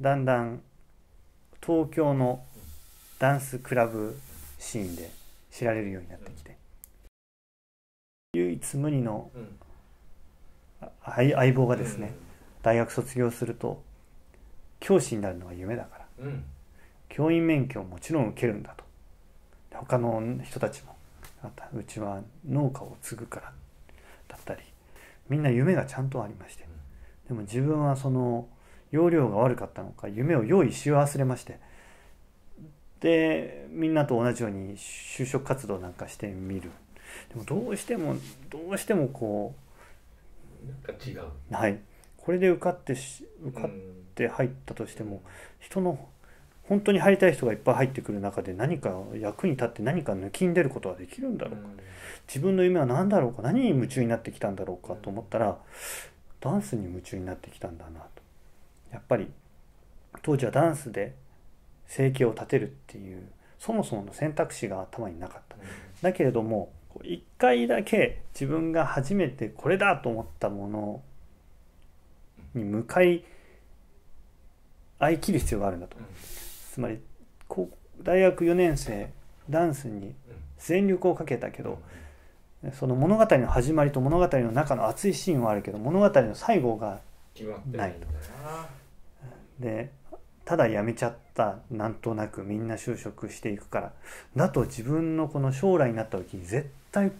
だんだん東京のダンスクラブシーンで知られるようになってきて唯一無二の相棒がですね大学卒業すると教師になるのが夢だから、教員免許をもちろん受けるんだと他の人たちもうちは農家を継ぐからだったりみんな夢がちゃんとありましてでも自分はその容量が悪かったのか夢を用意し忘れましてでみんなと同じように就職活動なんかしてみるでもどうしてもどうしてもこうなはいこれで受かって受かって入ったとしても人の本当に入りたい人がいっぱい入ってくる中で何か役に立って何か抜きん出ることはできるんだろうか、自分の夢は何だろうか何に夢中になってきたんだろうかと思ったらダンスに夢中になってきたんだなとやっぱり当時はダンスで生計を立てるっていうそもそもの選択肢が頭になかった。だけれども一回だけ自分が初めてこれだと思ったものに向かい合い切る必要があるんだと。つまり大学4年生ダンスに全力をかけたけどその物語の始まりと物語の中の熱いシーンはあるけど物語の最後がないと。でただ辞めちゃったなんとなくみんな就職していくからだと自分のこの将来になった時に絶対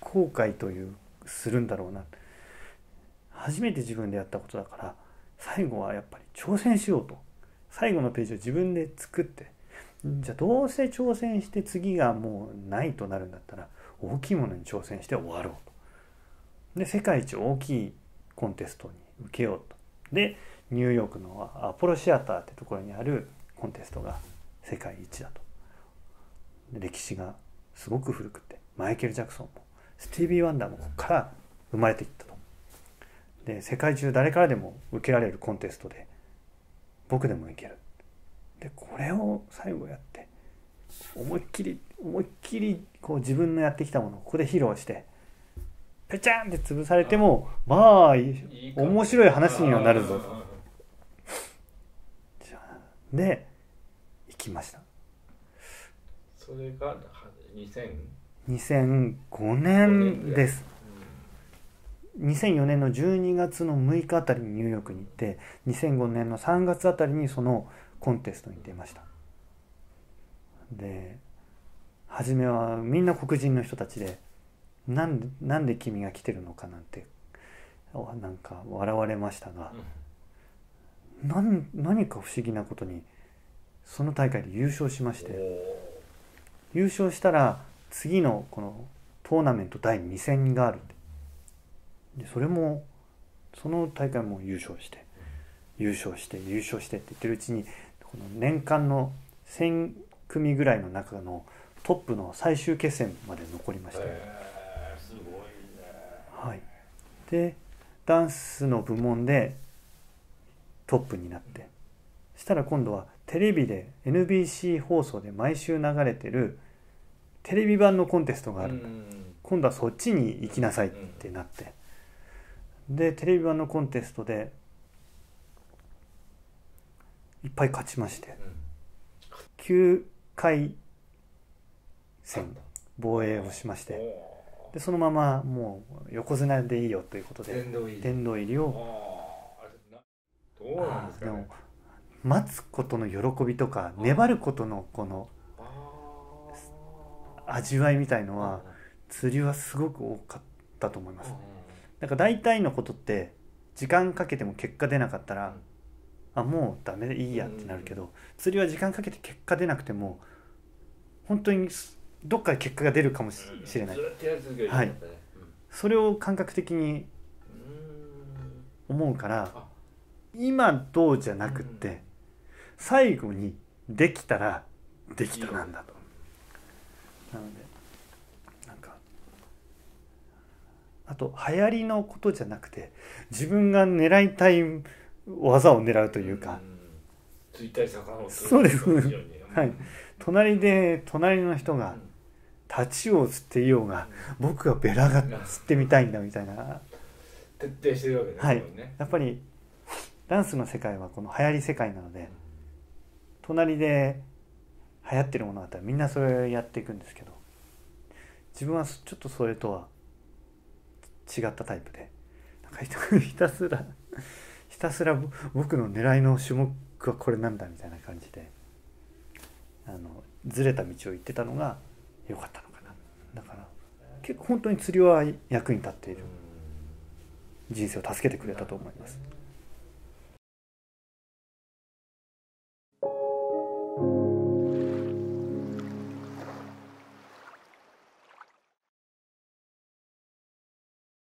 後悔というするんだろうな初めて自分でやったことだから最後はやっぱり挑戦しようと最後のページを自分で作ってじゃあどうせ挑戦して次がもうないとなるんだったら大きいものに挑戦して終わろうとで世界一大きいコンテストに受けようとでニューヨークのアポロシアターってところにあるコンテストが世界一だと歴史がすごく古くてマイケル・ジャクソンもスティービー・ワンダーもここから生まれていったとで世界中誰からでも受けられるコンテストで僕でもいけるでこれを最後やって思いっきり思いっきりこう自分のやってきたものをここで披露してぺちゃんって潰されてもまあ面白い話にはなるぞと。で行きましたそれが2005年です、2004年の12月の6日あたりにニューヨークに行って2005年の3月あたりにそのコンテストに出ましたで初めはみんな黒人の人たちでなんでなんで君が来てるのかなんてなんか笑われましたが、うん何何か不思議なことにその大会で優勝しまして優勝したら次のこのトーナメント第2戦があるでそれもその大会も優勝して優勝して優勝してって言ってるうちにこの年間の1000組ぐらいの中のトップの最終決戦まで残りました、はい、でダンスの部門でトップになってしたら今度はテレビで NBC 放送で毎週流れてるテレビ版のコンテストがあるんだ、今度はそっちに行きなさいってなって、でテレビ版のコンテストでいっぱい勝ちまして、9回戦防衛をしましてでそのままもう横綱でいいよということで殿堂入りをどうなんですか、ね、でも待つことの喜びとか粘ることのこの味わいみたいのは釣りはすごく多かったと思います。だから大体のことって時間かけても結果出なかったら、あもうダメでいいやってなるけど、釣りは時間かけて結果出なくても本当にどっかで結果が出るかもしれない、はい、それを感覚的に思うから今どうじゃなくて、最後にできたらできたなんだと。なのでなんかあと流行りのことじゃなくて自分が狙いたい技を狙うというか。そうです、はい、隣で隣の人が太刀を釣っていようが、僕はベラが釣ってみたいんだみたいな徹底してるわけですね、はい、やっぱりダンスの世界はこの流行り世界なので隣で流行ってるものがあったらみんなそれやっていくんですけど自分はちょっとそれとは違ったタイプでなんかひたすら ひたすら僕の狙いの種目はこれなんだみたいな感じであのずれた道を行ってたのが良かったのかなだから結構本当に釣りは役に立っている人生を助けてくれたと思います。